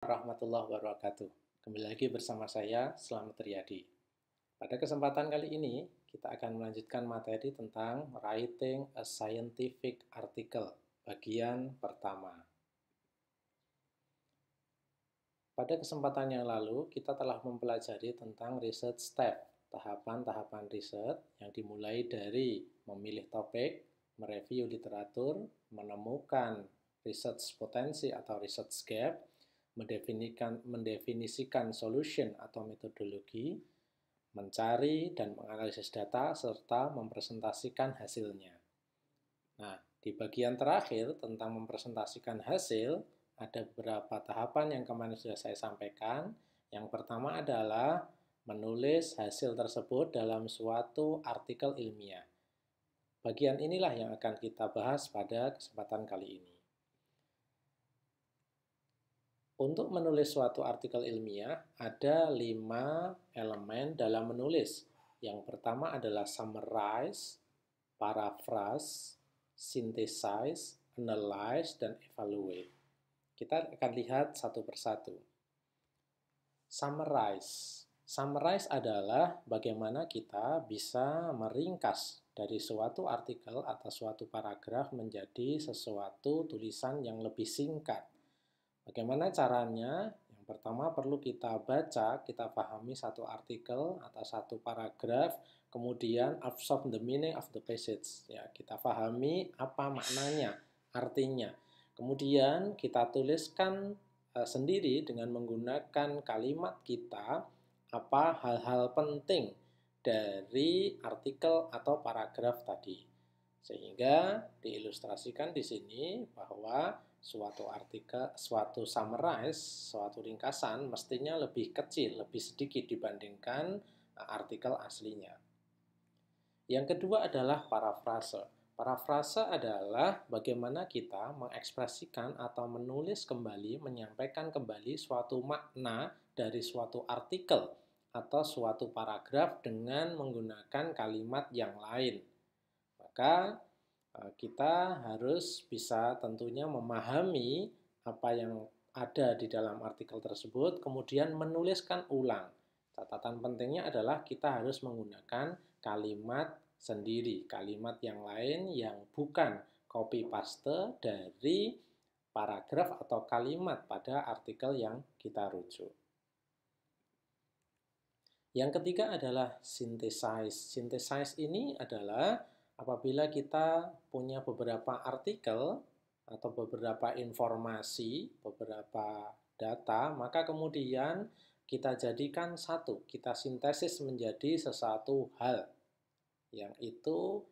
warahmatullahi wabarakatuh. Kembali lagi bersama saya, Selamat Riyadi. Pada kesempatan kali ini, kita akan melanjutkan materi tentang Writing a Scientific Article, bagian pertama. Pada kesempatan yang lalu, kita telah mempelajari tentang research step, tahapan-tahapan riset yang dimulai dari memilih topik, mereview literatur, menemukan research potensi atau research gap, mendefinisikan, mendefinisikan solution atau metodologi, mencari dan menganalisis data, serta mempresentasikan hasilnya. Nah, di bagian terakhir tentang mempresentasikan hasil, ada beberapa tahapan yang kemarin sudah saya sampaikan. Yang pertama adalah menulis hasil tersebut dalam suatu artikel ilmiah. Bagian inilah yang akan kita bahas pada kesempatan kali ini. Untuk menulis suatu artikel ilmiah, ada lima elemen dalam menulis. Yang pertama adalah summarize, paraphrase, synthesize, analyze, dan evaluate. Kita akan lihat satu persatu. Summarize. Summarize adalah bagaimana kita bisa meringkas dari suatu artikel atau suatu paragraf menjadi sesuatu tulisan yang lebih singkat – Bagaimana caranya? Yang pertama perlu kita baca, kita pahami satu artikel atau satu paragraf, kemudian absorb the meaning of the passage. Ya, kita pahami apa maknanya, artinya. Kemudian kita tuliskan uh, sendiri dengan menggunakan kalimat kita apa hal-hal penting dari artikel atau paragraf tadi. Sehingga diilustrasikan di sini bahwa suatu artikel, suatu summarize, suatu ringkasan mestinya lebih kecil, lebih sedikit dibandingkan uh, artikel aslinya. Yang kedua adalah parafrase. Parafrase adalah bagaimana kita mengekspresikan atau menulis kembali, menyampaikan kembali suatu makna dari suatu artikel atau suatu paragraf dengan menggunakan kalimat yang lain maka eh, kita harus bisa tentunya memahami apa yang ada di dalam artikel tersebut, kemudian menuliskan ulang. Catatan pentingnya adalah kita harus menggunakan kalimat sendiri, kalimat yang lain yang bukan copy paste dari paragraf atau kalimat pada artikel yang kita rujuk. Yang ketiga adalah synthesize. Synthesize ini adalah apabila kita punya beberapa artikel atau beberapa informasi, beberapa data, maka kemudian kita jadikan satu, kita sintesis menjadi sesuatu hal yang itu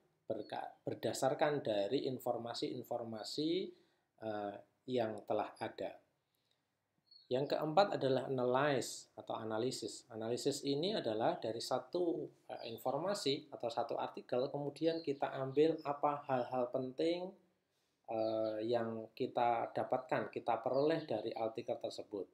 berdasarkan dari informasi-informasi eh, yang telah ada. Yang keempat adalah analyze atau analisis. Analisis ini adalah dari satu eh, informasi atau satu artikel kemudian kita ambil apa hal-hal penting eh, yang kita dapatkan, kita peroleh dari artikel tersebut.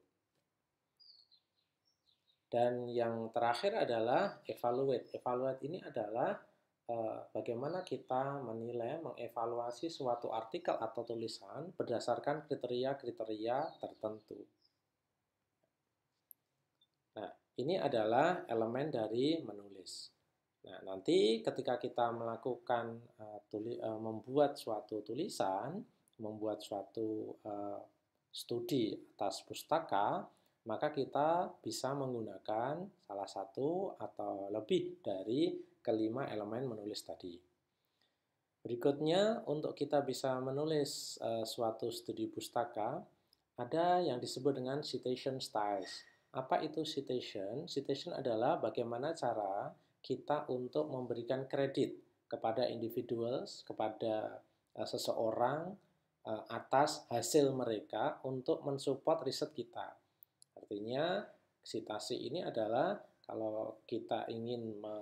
Dan yang terakhir adalah evaluate. Evaluate ini adalah eh, bagaimana kita menilai, mengevaluasi suatu artikel atau tulisan berdasarkan kriteria-kriteria tertentu. Nah, ini adalah elemen dari menulis. Nah, nanti ketika kita melakukan uh, tuli, uh, membuat suatu tulisan, membuat suatu uh, studi atas pustaka, maka kita bisa menggunakan salah satu atau lebih dari kelima elemen menulis tadi. Berikutnya, untuk kita bisa menulis uh, suatu studi pustaka, ada yang disebut dengan citation styles. Apa itu citation? Citation adalah bagaimana cara kita untuk memberikan kredit kepada individuals, kepada uh, seseorang uh, atas hasil mereka untuk mensupport riset kita. Artinya, citasi ini adalah kalau kita ingin me,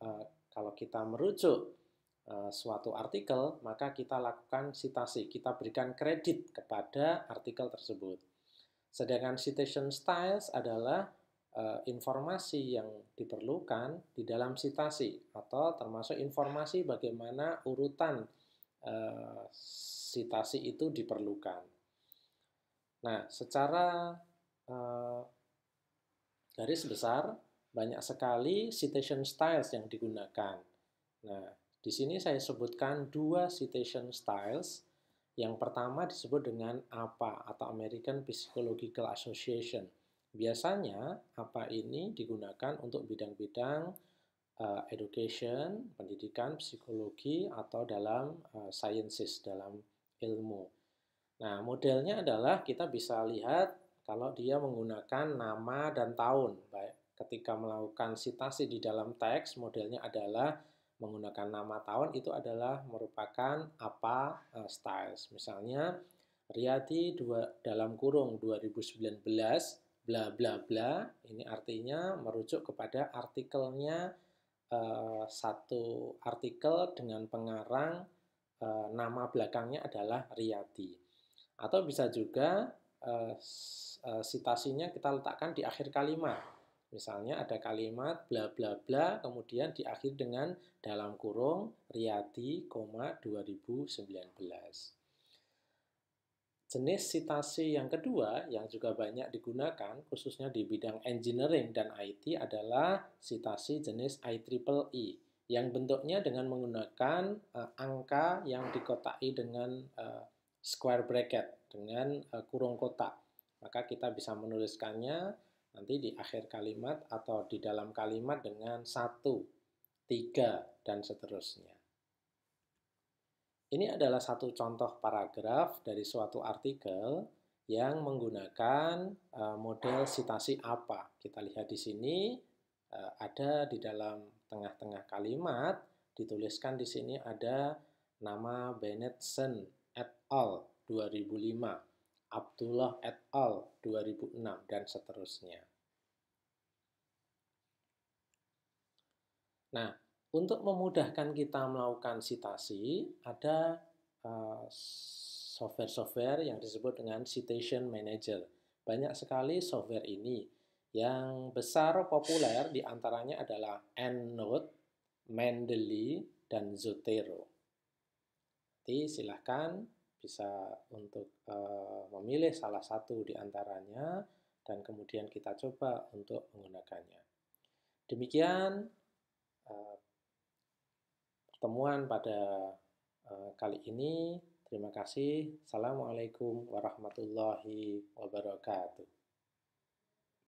uh, kalau kita merujuk uh, suatu artikel, maka kita lakukan citasi, kita berikan kredit kepada artikel tersebut. Sedangkan citation styles adalah e, informasi yang diperlukan di dalam citasi atau termasuk informasi bagaimana urutan e, eh, sitasi itu diperlukan. Nah, secara e, garis besar banyak sekali citation styles yang digunakan. Nah, di sini saya sebutkan dua citation styles yang pertama disebut dengan APA atau American Psychological Association. Biasanya APA ini digunakan untuk bidang-bidang uh, education, pendidikan, psikologi, atau dalam uh, sciences, dalam ilmu. Nah, modelnya adalah kita bisa lihat kalau dia menggunakan nama dan tahun. Baik ketika melakukan sitasi di dalam teks, modelnya adalah menggunakan nama tahun itu adalah merupakan apa uh, styles. Misalnya Riyati dua, dalam kurung 2019 bla bla bla ini artinya merujuk kepada artikelnya uh, satu artikel dengan pengarang uh, nama belakangnya adalah Riyati. Atau bisa juga uh, uh, citasinya kita letakkan di akhir kalimat Misalnya ada kalimat bla bla bla kemudian diakhir dengan dalam kurung Riyadi, 2019. Jenis citasi yang kedua yang juga banyak digunakan khususnya di bidang engineering dan IT adalah citasi jenis IEEE e, yang bentuknya dengan menggunakan uh, angka yang dikotai dengan uh, square bracket dengan uh, kurung kotak. Maka kita bisa menuliskannya nanti di akhir kalimat atau di dalam kalimat dengan satu, tiga, dan seterusnya. Ini adalah satu contoh paragraf dari suatu artikel yang menggunakan eh, model sitasi apa. Kita lihat di sini eh, ada di dalam tengah-tengah kalimat dituliskan di sini ada nama Bennetson et al. 2005. Abdullah et al. 2006, dan seterusnya. Nah, untuk memudahkan kita melakukan sitasi, ada eh, software-software uh, yang disebut dengan Citation Manager. Banyak sekali software ini. Yang besar populer diantaranya adalah EndNote, Mendeley, dan Zotero. Jadi silahkan bisa untuk e, memilih salah satu di antaranya dan kemudian kita coba untuk menggunakannya. Demikian e, pertemuan pada e, kali ini. Terima kasih. Assalamualaikum warahmatullahi wabarakatuh.